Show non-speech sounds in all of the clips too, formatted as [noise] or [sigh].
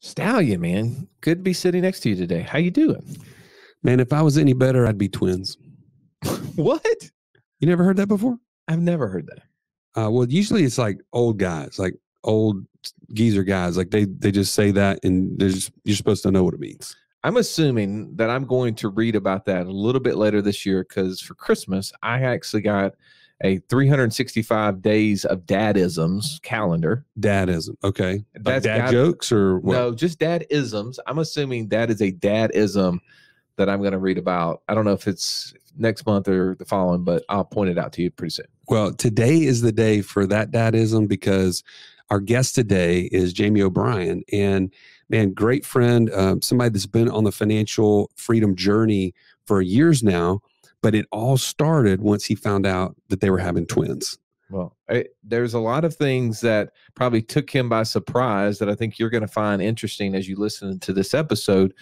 Stallion, man, good to be sitting next to you today. How you doing? Man, if I was any better, I'd be twins. [laughs] what? You never heard that before? I've never heard that. Uh, well, usually it's like old guys, like old geezer guys. Like they they just say that, and there's you're supposed to know what it means. I'm assuming that I'm going to read about that a little bit later this year because for Christmas I actually got a 365 days of dadisms calendar. Dadism. Okay. That's like dad got, jokes or what? No, just dadisms. I'm assuming that is a dadism that I'm going to read about. I don't know if it's next month or the following, but I'll point it out to you pretty soon. Well, today is the day for that dadism because our guest today is Jamie O'Brien. And man, great friend, um, somebody that's been on the financial freedom journey for years now. But it all started once he found out that they were having twins. Well, I, there's a lot of things that probably took him by surprise that I think you're going to find interesting as you listen to this episode.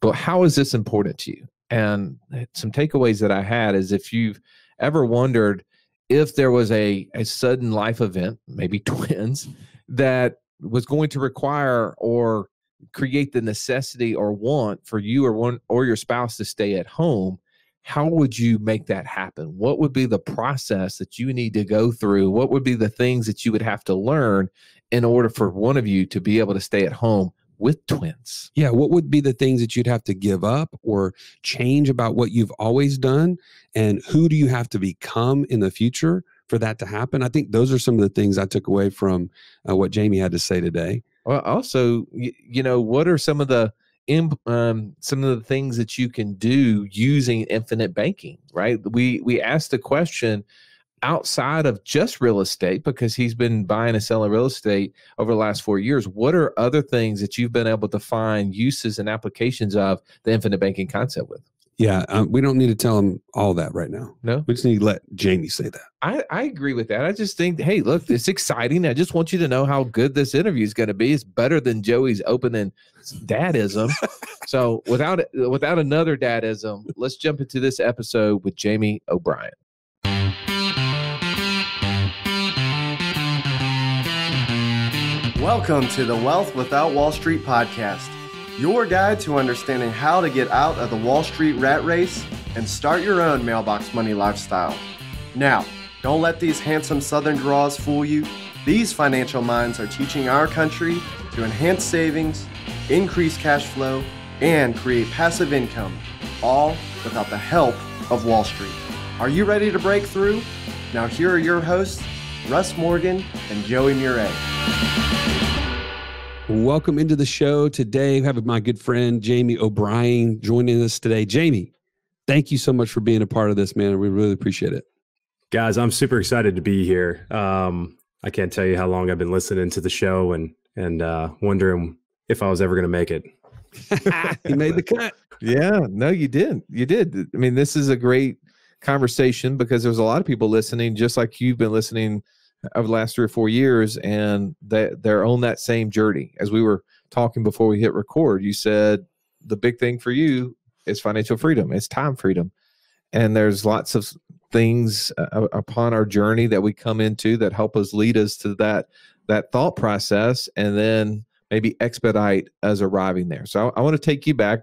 But how is this important to you? And eh, some takeaways that I had is if you've ever wondered if there was a, a sudden life event, maybe [laughs] twins, that was going to require or create the necessity or want for you or one or your spouse to stay at home how would you make that happen? What would be the process that you need to go through? What would be the things that you would have to learn in order for one of you to be able to stay at home with twins? Yeah, what would be the things that you'd have to give up or change about what you've always done? And who do you have to become in the future for that to happen? I think those are some of the things I took away from uh, what Jamie had to say today. Well, also, you, you know, what are some of the um, some of the things that you can do using infinite banking, right? We we asked the question outside of just real estate because he's been buying and selling real estate over the last four years. What are other things that you've been able to find uses and applications of the infinite banking concept with? Yeah, um, we don't need to tell them all that right now. No, we just need to let Jamie say that. I, I agree with that. I just think, hey, look, it's exciting. I just want you to know how good this interview is going to be. It's better than Joey's opening dadism. so without uh, without another dadism, let's jump into this episode with Jamie O'Brien. Welcome to the Wealth Without Wall Street podcast your guide to understanding how to get out of the Wall Street rat race and start your own mailbox money lifestyle. Now, don't let these handsome Southern draws fool you. These financial minds are teaching our country to enhance savings, increase cash flow, and create passive income, all without the help of Wall Street. Are you ready to break through? Now, here are your hosts, Russ Morgan and Joey Murray. Welcome into the show today. We have my good friend Jamie O'Brien joining us today. Jamie, thank you so much for being a part of this, man. We really appreciate it. Guys, I'm super excited to be here. Um, I can't tell you how long I've been listening to the show and and uh, wondering if I was ever going to make it. [laughs] [laughs] you made the cut. Yeah, no, you did. You did. I mean, this is a great conversation because there's a lot of people listening, just like you've been listening over the last three or four years, and they, they're on that same journey. As we were talking before we hit record, you said the big thing for you is financial freedom, it's time freedom. And there's lots of things uh, upon our journey that we come into that help us lead us to that that thought process and then maybe expedite us arriving there. So I, I want to take you back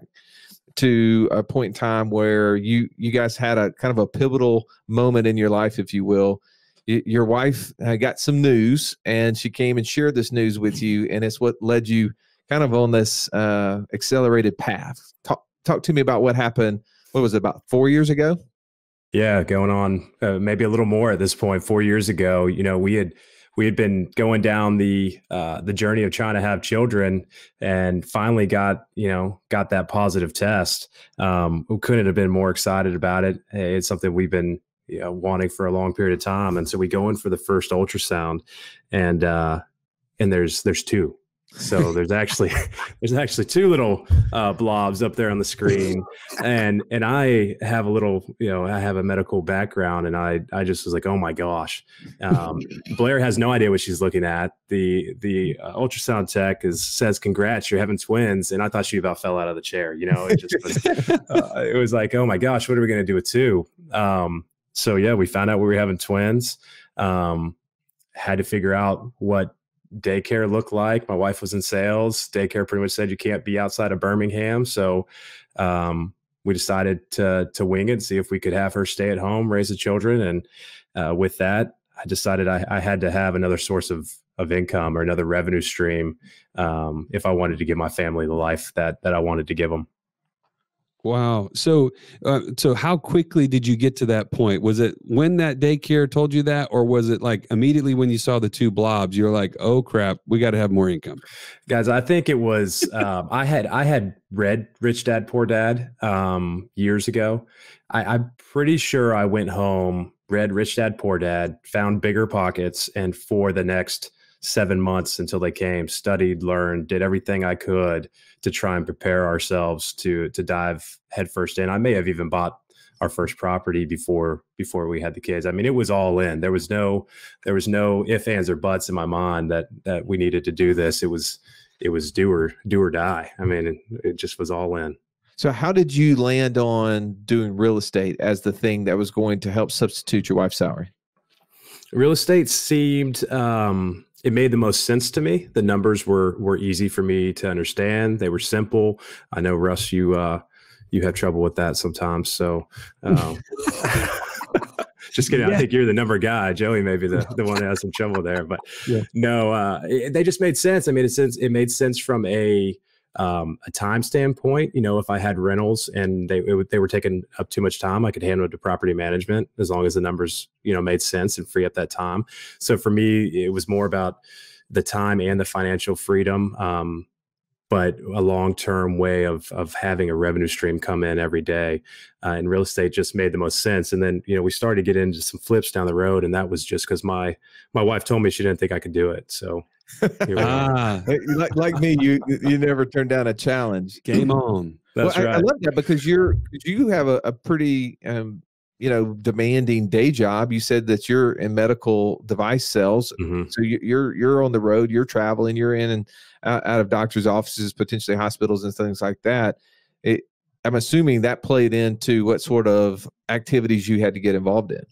to a point in time where you you guys had a kind of a pivotal moment in your life, if you will, your wife uh, got some news and she came and shared this news with you and it's what led you kind of on this uh, accelerated path talk, talk to me about what happened what was it about four years ago yeah going on uh, maybe a little more at this point four years ago you know we had we had been going down the uh, the journey of trying to have children and finally got you know got that positive test um, we couldn't have been more excited about it it's something we've been you know, wanting for a long period of time. And so we go in for the first ultrasound, and uh, and there's there's two. So there's actually [laughs] [laughs] there's actually two little uh, blobs up there on the screen, and and I have a little you know I have a medical background, and I I just was like oh my gosh, um, Blair has no idea what she's looking at. The the uh, ultrasound tech is says congrats you're having twins, and I thought she about fell out of the chair. You know it just was, [laughs] uh, it was like oh my gosh what are we gonna do with two? Um, so yeah, we found out we were having twins. Um, had to figure out what daycare looked like. My wife was in sales. Daycare pretty much said you can't be outside of Birmingham. So um, we decided to to wing it, see if we could have her stay at home, raise the children, and uh, with that, I decided I, I, had to have another source of of income or another revenue stream um, if I wanted to give my family the life that that I wanted to give them. Wow. So, uh, so how quickly did you get to that point? Was it when that daycare told you that, or was it like immediately when you saw the two blobs? You're like, oh crap, we got to have more income, guys. I think it was. um, I had I had read Rich Dad Poor Dad um, years ago. I, I'm pretty sure I went home, read Rich Dad Poor Dad, found Bigger Pockets, and for the next seven months until they came, studied, learned, did everything I could to try and prepare ourselves to to dive headfirst in. I may have even bought our first property before before we had the kids. I mean, it was all in. There was no there was no if ands or buts in my mind that that we needed to do this. It was it was do or do or die. I mean, it, it just was all in. So, how did you land on doing real estate as the thing that was going to help substitute your wife's salary? Real estate seemed um, it made the most sense to me. The numbers were were easy for me to understand. They were simple. I know Russ, you uh, you have trouble with that sometimes. So um, [laughs] just kidding. Yeah. I think you're the number guy. Joey may be the, the one that has some trouble there, but yeah. no, uh, it, they just made sense. I mean, it sense. It made sense from a um, a time standpoint, you know, if I had rentals and they it, they were taking up too much time, I could hand it to property management as long as the numbers you know made sense and free up that time. So for me, it was more about the time and the financial freedom. Um, but a long-term way of of having a revenue stream come in every day, uh, and real estate just made the most sense. And then you know we started to get into some flips down the road, and that was just because my my wife told me she didn't think I could do it. So [laughs] ah. like, like me, you you never turn down a challenge. Game mm-hmm. on. That's well, right. I, I, love that because you're you have a, a pretty um, you know demanding day job. You said that you're in medical device sales, mm-hmm. so you, you're you're on the road, you're traveling, you're in and out of doctors' offices, potentially hospitals and things like that. It, I'm assuming that played into what sort of activities you had to get involved in.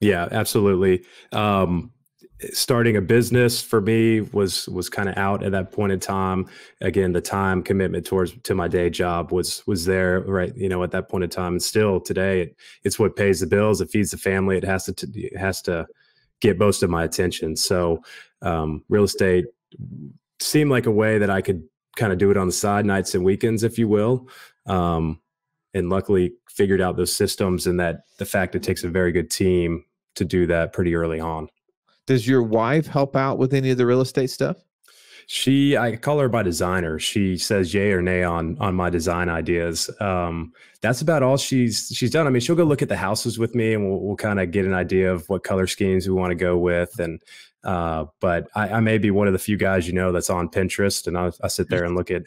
Yeah, absolutely. Um, starting a business for me was was kind of out at that point in time again the time commitment towards to my day job was was there right you know at that point in time and still today it, it's what pays the bills it feeds the family it has to it has to get most of my attention so um, real estate seemed like a way that i could kind of do it on the side nights and weekends if you will um, and luckily figured out those systems and that the fact it takes a very good team to do that pretty early on does your wife help out with any of the real estate stuff? She, I call her by designer. She says yay or nay on on my design ideas. Um, that's about all she's she's done. I mean, she'll go look at the houses with me, and we'll, we'll kind of get an idea of what color schemes we want to go with. And uh, but I, I, may be one of the few guys you know that's on Pinterest, and I, I sit there and look at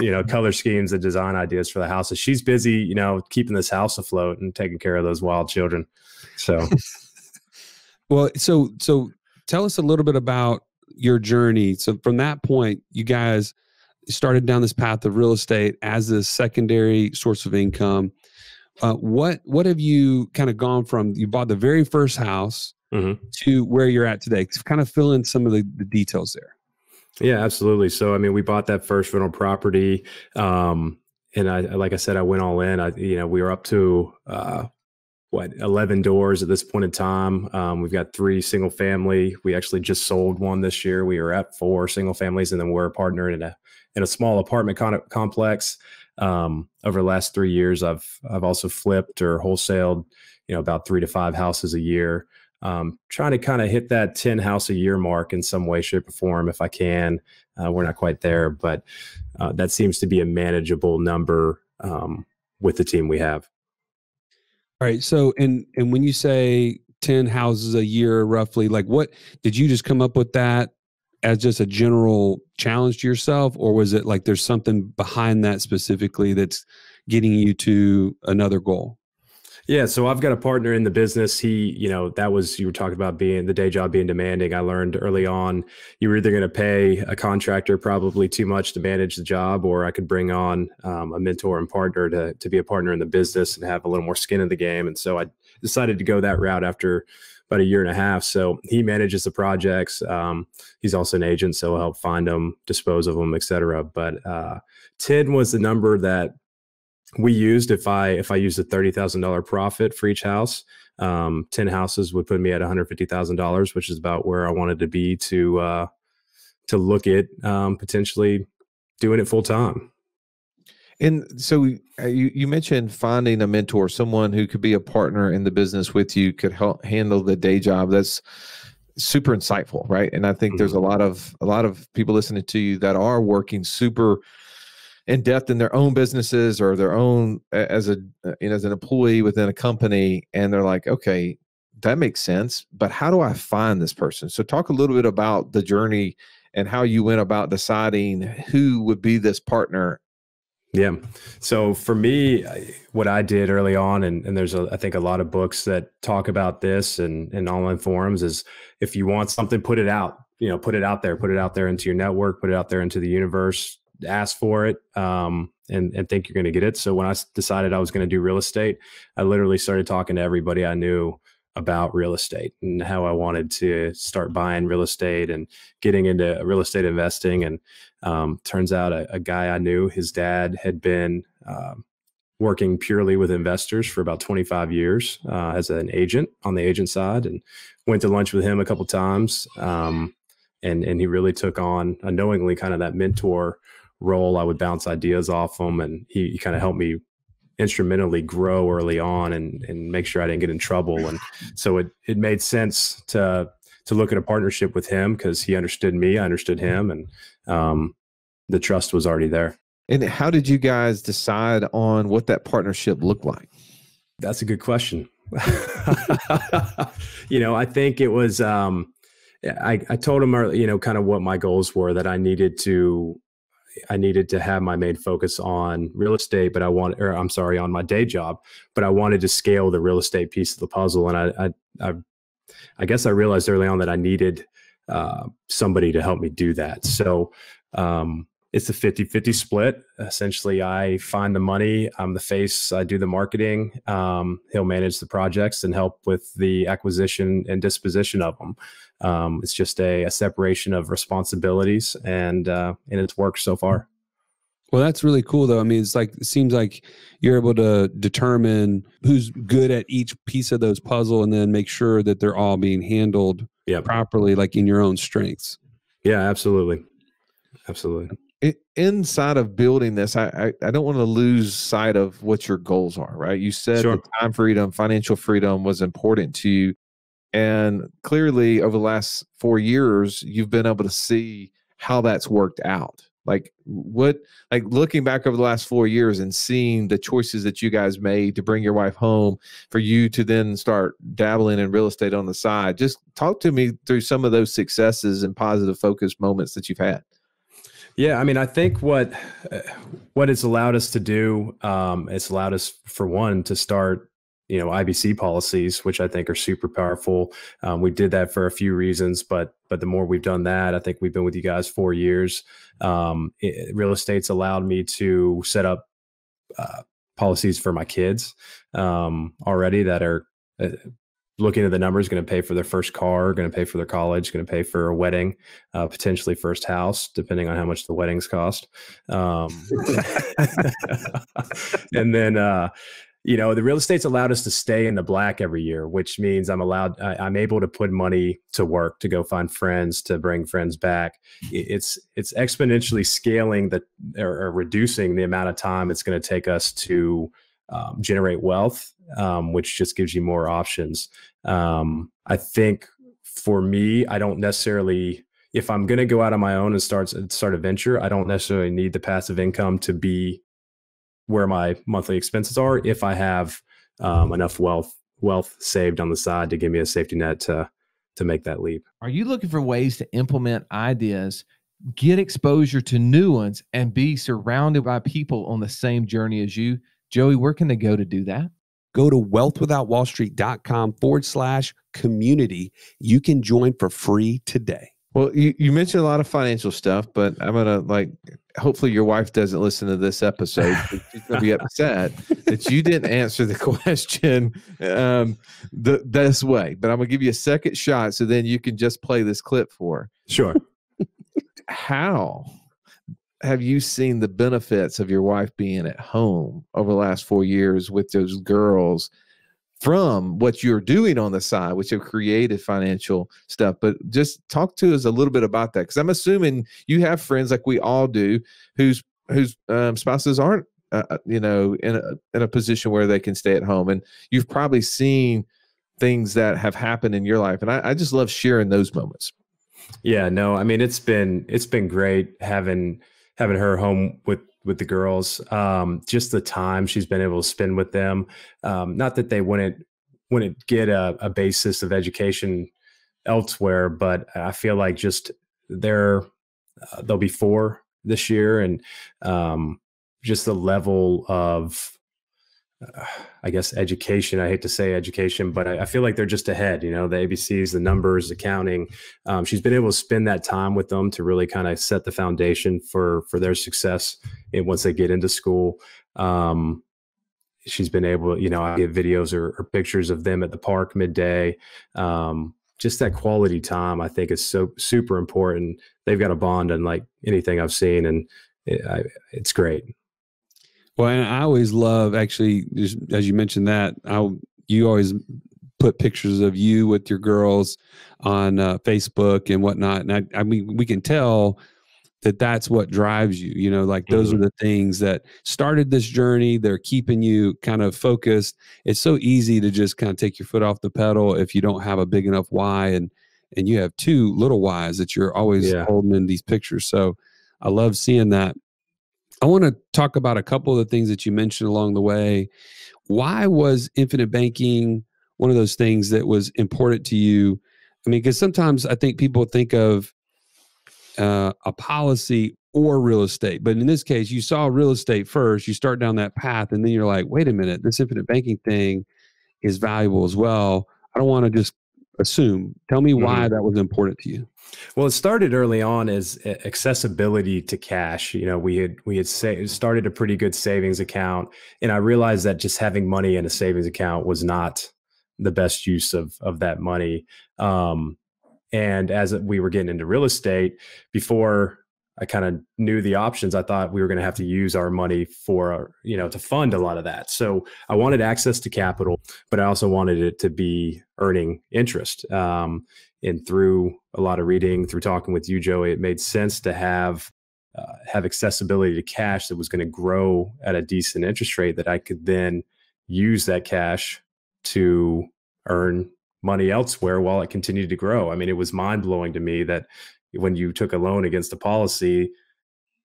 you know [laughs] color schemes and design ideas for the houses. She's busy, you know, keeping this house afloat and taking care of those wild children. So. [laughs] Well, so so Tell us a little bit about your journey. So from that point, you guys started down this path of real estate as a secondary source of income. Uh, what what have you kind of gone from? You bought the very first house mm-hmm. to where you're at today. Kind of fill in some of the, the details there. Yeah, absolutely. So I mean, we bought that first rental property, um, and I like I said, I went all in. I you know we were up to uh, what 11 doors at this point in time um, we've got three single family we actually just sold one this year we are at four single families and then we're a partner in a in a small apartment con- complex um, over the last three years i've i've also flipped or wholesaled you know about three to five houses a year um, trying to kind of hit that 10 house a year mark in some way shape or form if i can uh, we're not quite there but uh, that seems to be a manageable number um, with the team we have all right. So, and and when you say ten houses a year, roughly, like what did you just come up with that as just a general challenge to yourself, or was it like there's something behind that specifically that's getting you to another goal? Yeah, so I've got a partner in the business. He, you know, that was you were talking about being the day job being demanding. I learned early on you were either going to pay a contractor probably too much to manage the job, or I could bring on um, a mentor and partner to to be a partner in the business and have a little more skin in the game. And so I decided to go that route after about a year and a half. So he manages the projects. Um, he's also an agent, so he'll help find them, dispose of them, etc. But uh, ten was the number that we used if I if I used a thirty thousand dollar profit for each house, um, ten houses would put me at one hundred fifty thousand dollars, which is about where I wanted to be to uh, to look at um, potentially doing it full time. And so uh, you you mentioned finding a mentor, someone who could be a partner in the business with you, could help handle the day job. That's super insightful, right? And I think mm-hmm. there's a mm-hmm. lot of a lot of people listening to you that are working super in depth in their own businesses or their own as a uh, you know, as an employee within a company, and they're like, okay, that makes sense, but how do I find this person? So talk a little bit about the journey and how you went about deciding who would be this partner yeah. So for me, what I did early on, and, and there's, a, I think, a lot of books that talk about this and, and online forums is if you want something, put it out, you know, put it out there, put it out there into your network, put it out there into the universe, ask for it um, and, and think you're going to get it. So when I decided I was going to do real estate, I literally started talking to everybody I knew about real estate and how I wanted to start buying real estate and getting into real estate investing. And um, turns out a, a, guy I knew, his dad had been um, working purely with investors for about 25 years uh, as an agent on the agent side and went to lunch with him a couple times. Um, and, and he really took on unknowingly kind of that mentor role. I would bounce ideas off him, and he, he kind of helped me instrumentally grow early on and and make sure I didn't get in trouble. And so it it made sense to to look at a partnership with him because he understood me, I understood him, and um, the trust was already there. And how did you guys decide on what that partnership looked like? That's a good question. [laughs] you know, I think it was. Um, I, I told him, you know, kind of what my goals were that I needed to I needed to have my main focus on real estate, but I want, or I'm sorry, on my day job, but I wanted to scale the real estate piece of the puzzle. And I, I, I, I guess I realized early on that I needed uh, somebody to help me do that. So um, it's a 50 50 split. Essentially, I find the money, I'm the face, I do the marketing. Um, he'll manage the projects and help with the acquisition and disposition of them. Um, it's just a, a, separation of responsibilities, and uh, and it's worked so far. Well, that's really cool, though. I mean, it's like it seems like you're able to determine who's good at each piece of those puzzle, and then make sure that they're all being handled yep. properly, like in your own strengths. Yeah, absolutely, absolutely. It, inside of building this, I, I, I don't want to lose sight of what your goals are. Right? You said sure. time freedom, financial freedom was important to you. And clearly, over the last four years, you've been able to see how that's worked out. Like, what, like looking back over the last four years and seeing the choices that you guys made to bring your wife home, for you to then start dabbling in real estate on the side, just talk to me through some of those successes and positive focus moments that you've had. Yeah, I mean, I think what uh, what it's allowed us to do, um, it's allowed us for one to start you know IBC policies, which I think are super powerful. Um, we did that for a few reasons, but but the more we've done that, I think we've been with you guys four years. Um, it, real estate's allowed me to set up uh, policies for my kids um, already that are. Uh, looking at the numbers, going to pay for their first car, going to pay for their college, going to pay for a wedding, uh, potentially first house, depending on how much the weddings cost. Um, [laughs] and then, uh, you know the real estate's allowed us to stay in the black every year which means i'm allowed I, am able to put money to work to go find friends to bring friends back it's it's exponentially scaling the or, or reducing the amount of time it's going to take us to um, generate wealth um, which just gives you more options um, i think for me i don't necessarily if i'm going to go out on my own and start start a venture i don't necessarily need the passive income to be where my monthly expenses are if I have um, enough wealth wealth saved on the side to give me a safety net to to make that leap. Are you looking for ways to implement ideas, get exposure to new ones, and be surrounded by people on the same journey as you? Joey, where can they go to do that? Go to wealthwithoutwallstreet.com forward slash community. You can join for free today. Well, you, you mentioned a lot of financial stuff, but I'm gonna like hopefully your wife doesn't listen to this episode. [laughs] She's gonna be upset that you didn't answer the [laughs] question um, the, this way. But I'm gonna give you a second shot, so then you can just play this clip for. Sure. How have you seen the benefits of your wife being at home over the last four years with those girls? from what you're doing on the side, which have created financial stuff. But just talk to us a little bit about that, because I'm assuming you have friends like we all do, whose whose um, spouses aren't, uh, uh, you know, in a, in a position where they can stay at home, and you've probably seen things that have happened in your life, and I, I just love sharing those moments. Yeah, no, I mean it's been it's been great having having her home with with the girls. Um, just the time she's been able to spend with them. Um, not that they wouldn't wouldn't get a, a basis of education elsewhere, but I feel like just they're uh, they'll be four this year, and um, just the level of I guess education. I hate to say education, but I, I, feel like they're just ahead. You know, the ABCs, the numbers, accounting. Um, she's been able to spend that time with them to really kind of set the foundation for for their success and eh, once they get into school. Um, she's been able, you know, I get videos or, or pictures of them at the park midday. Um, just that quality time, I think, is so super important. They've got a bond unlike anything I've seen, and it, eh, I, it's great. Well, and I always love actually, just as you mentioned that, I you always put pictures of you with your girls on uh, Facebook and whatnot, and I, I mean we can tell that that's what drives you. You know, like those mm -hmm. are mm-hmm. the things that started this journey. They're keeping you kind of focused. It's so easy to just kind of take your foot off the pedal if you don't have a big enough why and and you have two little whys that you're always yeah. holding in these pictures. So I love seeing that. I want to talk about a couple of the things that you mentioned along the way. Why was infinite banking one of those things that was important to you? I mean, because sometimes I think people think of uh, a policy or real estate. But in this case, you saw real estate first, you start down that path, and then you're like, wait a minute, this infinite banking thing is valuable as well. I don't want to just assume. Tell me why mm-hmm. that was important to you. Well, it started early on as eh, accessibility to cash. You know, we had we had sa- started a pretty good savings account, and I realized that just having money in a savings account was not the best use of of that money. Um, and as we were getting into real estate, before I kind of knew the options. I thought we were going to have to use our money for, you know, to fund a lot of that. So I wanted access to capital, but I also wanted it to be earning interest. Um, and through a lot of reading, through talking with you, Joey, it made sense to have uh, have accessibility to cash that was going to grow at a decent interest rate that I could then use that cash to earn money elsewhere while it continued to grow. I mean, it was mind blowing to me that when you took a loan against a policy,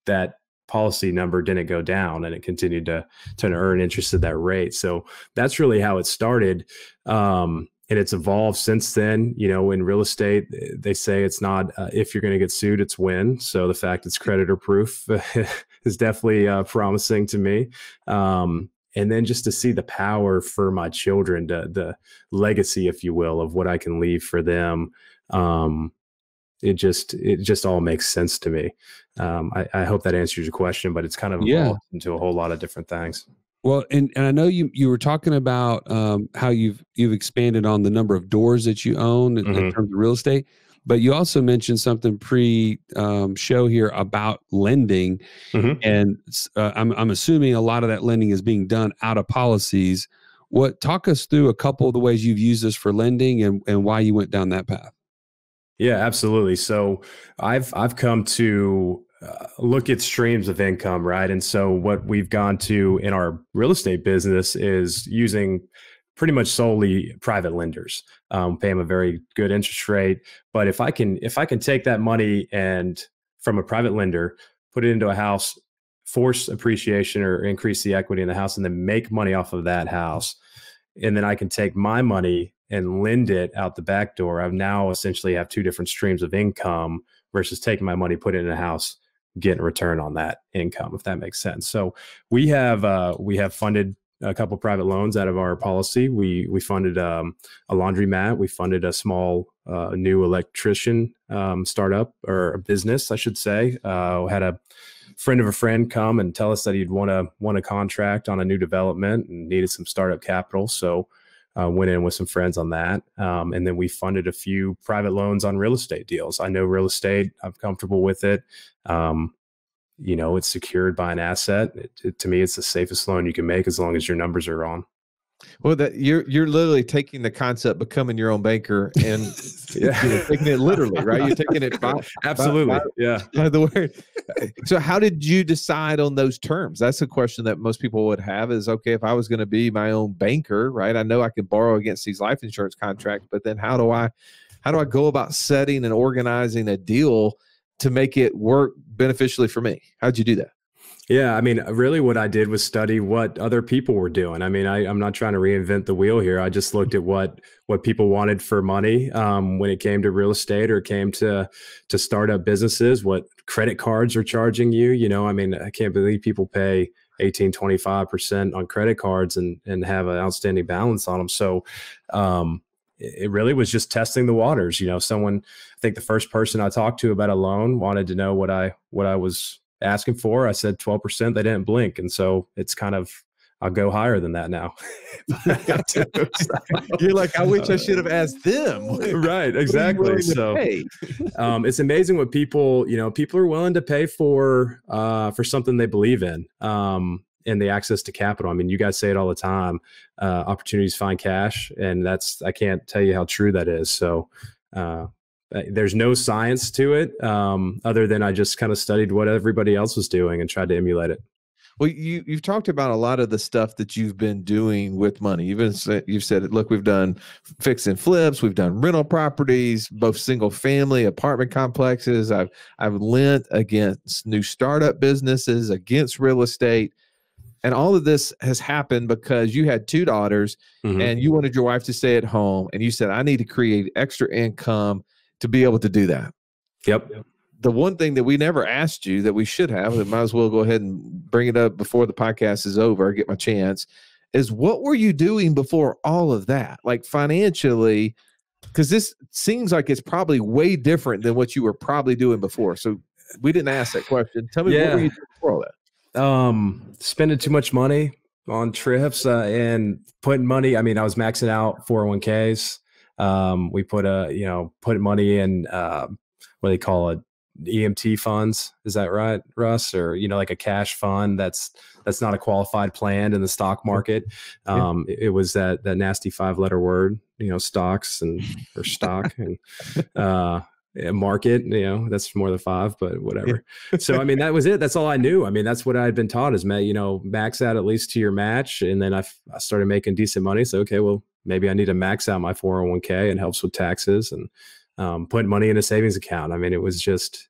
that policy number didn't go down and it continued to to earn interest at that rate. So that's really how it started. Um, and it's evolved since then. You know, in real estate, they say it's not uh, if you're going to get sued, it's when. So the fact it's creditor proof [laughs] is definitely uh, promising to me. Um, and then just to see the power for my children, to, the legacy, if you will, of what I can leave for them um, it just it just all makes sense to me. Um, I, I, hope that answers your question, but it's kind of yeah. into a whole lot of different things. Well, and, and I know you you were talking about um, how you've you've expanded on the number of doors that you own in, mm-hmm. in terms of real estate, but you also mentioned something pre um, show here about lending, mm-hmm. and uh, I'm I'm assuming a lot of that lending is being done out of policies. What talk us through a couple of the ways you've used this for lending and and why you went down that path. Yeah, absolutely. So I've I've come to uh, look at streams of income, right? And so what we've gone to in our real estate business is using pretty much solely private lenders, um, pay them a very good interest rate. But if I can if I can take that money and from a private lender, put it into a house, force appreciation or increase the equity in the house, and then make money off of that house, and then I can take my money and lend it out the back door, I've now essentially have two different streams of income versus taking my money, put it in a house, getting a return on that income, if that makes sense. So we have uh, we have funded a couple private loans out of our policy. We we funded um, a laundromat. We funded a small uh, new electrician um, startup or a business, I should say. Uh, had a friend of a friend come and tell us that he'd want to want a contract on a new development and needed some startup capital. So uh, went in with some friends on that. Um, and then we funded a few private loans on real estate deals. I know real estate, I'm comfortable with it. Um, you know, it's secured by an asset. It, it, to me, it's the safest loan you can make as long as your numbers are on. Well, that you're you're literally taking the concept becoming your own banker and [laughs] yeah. you know, taking it literally, right? You're taking it by, absolutely, by, by, yeah, by the word. [laughs] so how did you decide on those terms? That's a question that most people would have is okay, if I was going to be my own banker, right? I know I can borrow against these life insurance contracts, but then how do I how do I go about setting and organizing a deal to make it work beneficially for me? How'd you do that? Yeah, I mean, really, what I did was study what other people were doing. I mean, I, am not trying to reinvent the wheel here. I just looked at what what people wanted for money um, when it came to real estate or came to to startup businesses. What credit cards are charging you? You know, I mean, I can't believe people pay 18, 25 percent on credit cards and and have an outstanding balance on them. So, um, it really was just testing the waters. You know, someone I think the first person I talked to about a loan wanted to know what I what I was asking for. I said 12%. They didn't blink. And so it's kind of, I'll go higher than that now. [laughs] [laughs] You're like, I wish I should have asked them. [laughs] right. Exactly. So um, it's amazing what people, you know, people are willing to pay for, uh, for something they believe in. Um, and the access to capital. I mean, you guys say it all the time, uh, opportunities find cash and that's, I can't tell you how true that is. So, uh, uh, there's no science to it um, other than I just kind of studied what everybody else was doing and tried to emulate it. Well, you you've talked about a lot of the stuff that you've been doing with money. You've been you've said, look, we've done fix and flips, we've done rental properties, both single family apartment complexes. I've I've lent against new startup businesses, against real estate, and all of this has happened because you had two daughters, mm -hmm. and you wanted your wife to stay at home, and you said, I need to create extra income to be able to do that. Yep. The one thing that we never asked you that we should have, that might as well go ahead and bring it up before the podcast is over, get my chance, is what were you doing before all of that? Like financially, because this seems like it's probably way different than what you were probably doing before. So we didn't ask that question. Tell me yeah. what were you doing before all that? Um, spending too much money on trips uh, and putting money. I mean, I was maxing out 401ks um, we put a you know put money in uh, what do they call it EMT funds. Is that right, Russ? Or you know, like a cash fund that's that's not a qualified plan in the stock market. Um, yeah. it, it, was that that nasty five letter word, you know, stocks and or stock [laughs] and uh, eh, market. You know, that's more than five, but whatever. so I mean, that [laughs] was it. That's all I knew. I mean, that's what I had been taught is, you know, max out at least to your match, and then I, I started making decent money. So okay, well, maybe I need to max out my 401k and helps with taxes and um, put money in a savings account. I mean, it was just,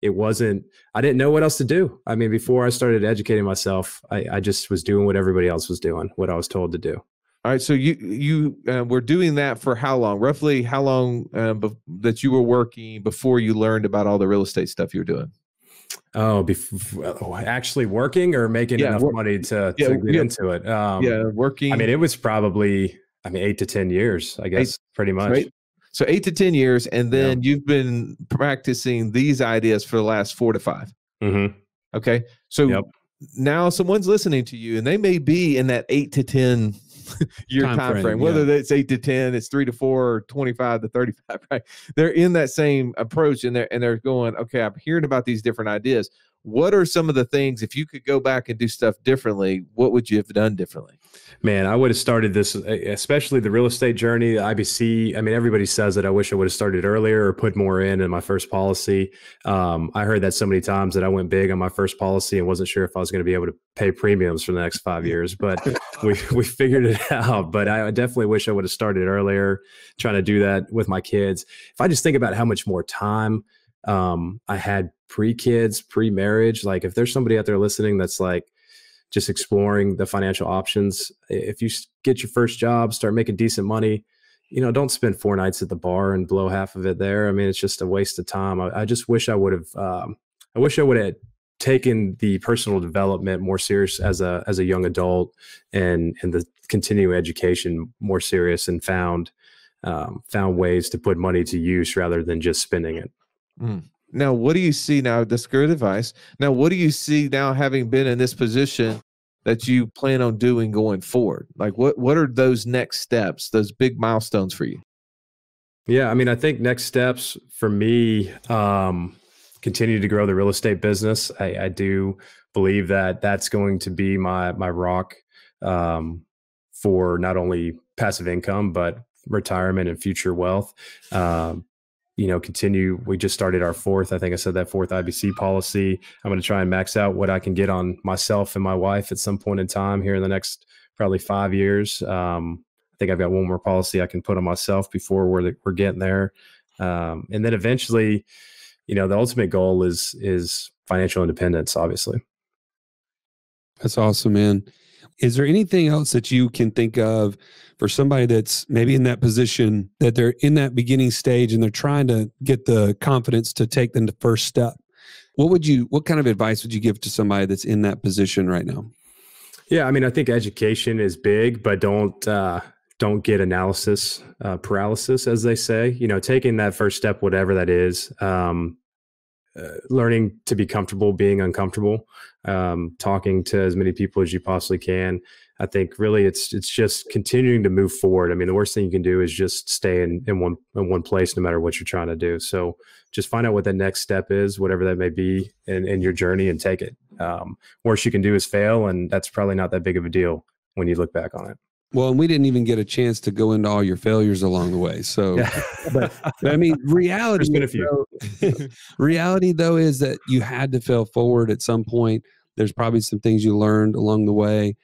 it wasn't, I didn't know what else to do. I mean, before I started educating myself, I, I just was doing what everybody else was doing, what I was told to do. All right. So you, you uh, were doing that for how long, roughly how long uh, be- that you were working before you learned about all the real estate stuff you were doing? Oh, before, oh, actually working or making yeah, enough money to, yeah, to get yeah, into it. Um, yeah, working. I mean, it was probably I mean, eight to 10 years, I guess, eight, pretty much. Right? So eight to 10 years. And then yeah. you've been practicing these ideas for the last four to 5 mm-hmm. Okay. So yep. now someone's listening to you and they may be in that eight to 10 [laughs] year time, time frame, frame. whether yeah. it's eight to 10, it's three to four, or 25 to 35, [laughs] right? They're in that same approach and they're, and they're going, okay, I'm hearing about these different ideas what are some of the things if you could go back and do stuff differently what would you have done differently man i would have started this especially the real estate journey ibc i mean everybody says that i wish i would have started earlier or put more in in my first policy um, i heard that so many times that i went big on my first policy and wasn't sure if i was going to be able to pay premiums for the next five years but [laughs] we, we figured it out but i definitely wish i would have started earlier trying to do that with my kids if i just think about how much more time um, I had pre kids, pre marriage. Like, if there's somebody out there listening that's like just exploring the financial options, if you get your first job, start making decent money, you know, don't spend four nights at the bar and blow half of it there. I mean, it's just a waste of time. I, I just wish I would have. Um, I wish I would have taken the personal development more serious as a as a young adult, and and the continuing education more serious, and found um, found ways to put money to use rather than just spending it. Mm. Now, what do you see now? That's good advice. Now, what do you see now, having been in this position, that you plan on doing going forward? Like, what what are those next steps? Those big milestones for you? Yeah, I mean, I think next steps for me, um, continue to grow the real estate business. I, I do believe that that's going to be my my rock um, for not only passive income but retirement and future wealth. Um, you know continue we just started our fourth i think i said that fourth ibc policy i'm going to try and max out what i can get on myself and my wife at some point in time here in the next probably five years um, i think i've got one more policy i can put on myself before we're, we're getting there um, and then eventually you know the ultimate goal is is financial independence obviously that's awesome man is there anything else that you can think of for somebody that's maybe in that position that they're in that beginning stage and they're trying to get the confidence to take them the first step what would you what kind of advice would you give to somebody that's in that position right now yeah i mean i think education is big but don't uh don't get analysis uh, paralysis as they say you know taking that first step whatever that is um uh, learning to be comfortable being uncomfortable, um, talking to as many people as you possibly can. I think really it's it's just continuing to move forward. I mean, the worst thing you can do is just stay in, in one in one place no matter what you're trying to do. So just find out what the next step is, whatever that may be in, in your journey and take it. Um, worst you can do is fail, and that's probably not that big of a deal when you look back on it. Well, and we didn't even get a chance to go into all your failures along the way. So, yeah. but, but, I mean, [laughs] reality. Though, [laughs] reality though is that you had to fail forward at some point. There's probably some things you learned along the way.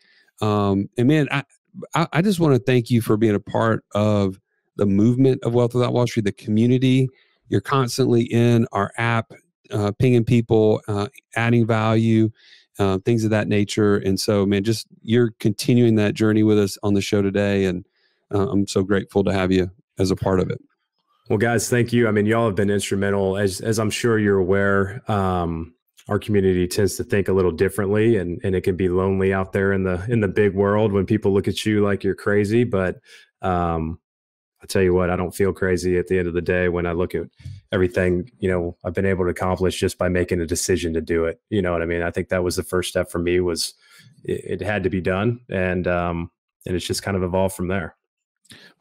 Um, and man, I, I, I just want to thank you for being a part of the movement of Wealth Without Wall Street, the community. You're constantly in our app, uh, pinging people, uh, adding value uh, things of that nature. And so, man, just you're continuing that journey with us on the show today. And uh, I'm so grateful to have you as a part of it. Well, guys, thank you. I mean, y'all have been instrumental, as as I'm sure you're aware. Um, our community tends to think a little differently, and and it can be lonely out there in the in the big world when people look at you like you're crazy. But um, I tell you what, I don't feel crazy at the end of the day when I look at everything, you know, I've been able to accomplish just by making a decision to do it. You know what I mean? I think that was the first step for me was it, it had to be done. And, um, and it's just kind of evolved from there.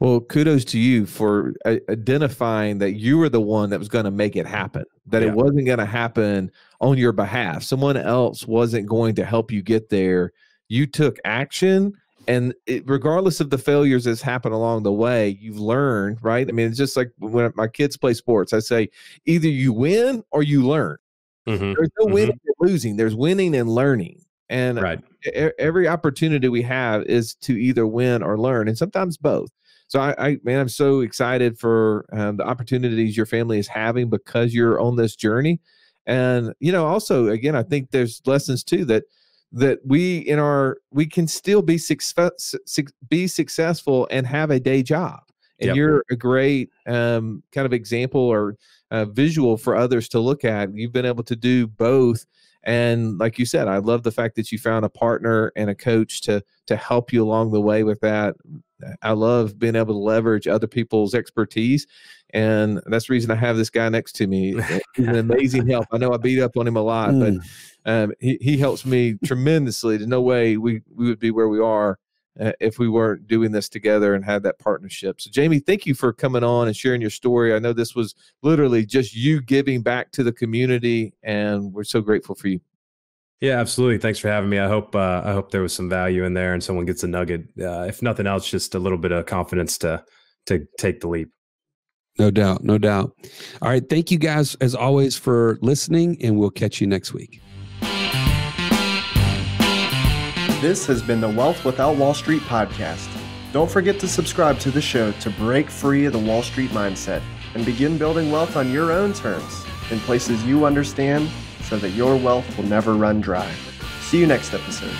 Well, kudos to you for uh, identifying that you were the one that was going to make it happen, that yeah. it wasn't going to happen on your behalf. Someone else wasn't going to help you get there. You took action and it, regardless of the failures that's happened along the way, you've learned, right? I mean, it's just like when my kids play sports, I say either you win or you learn. Mm-hmm. There's no mm-hmm. winning and losing. There's winning and learning. And right. every opportunity we have is to either win or learn, and sometimes both. So I, I man, I'm so excited for um, the opportunities your family is having because you're on this journey. And you know, also again, I think there's lessons too that that we in our we can still be success, be successful and have a day job and yep. you're a great um, kind of example or uh, visual for others to look at you've been able to do both and like you said, I love the fact that you found a partner and a coach to to help you along the way with that. I love being able to leverage other people's expertise. And that's the reason I have this guy next to me. [laughs] He's an amazing help. I know I beat up on him a lot, mm. but hmm. um, he, he helps me tremendously. There's no way we, we would be where we are uh, if we weren't doing this together and had that partnership. So, Jamie, thank you for coming on and sharing your story. I know this was literally just you giving back to the community, and we're so grateful for you. Yeah, absolutely. Thanks for having me. I hope uh, I hope there was some value in there, and someone gets a nugget. Uh, if nothing else, just a little bit of confidence to to take the leap. No doubt, no doubt. All right, thank you guys as always for listening, and we'll catch you next week. This has been the Wealth Without Wall Street podcast. Don't forget to subscribe to the show to break free of the Wall Street mindset and begin building wealth on your own terms in places you understand so that your wealth will never run dry. See you next episode.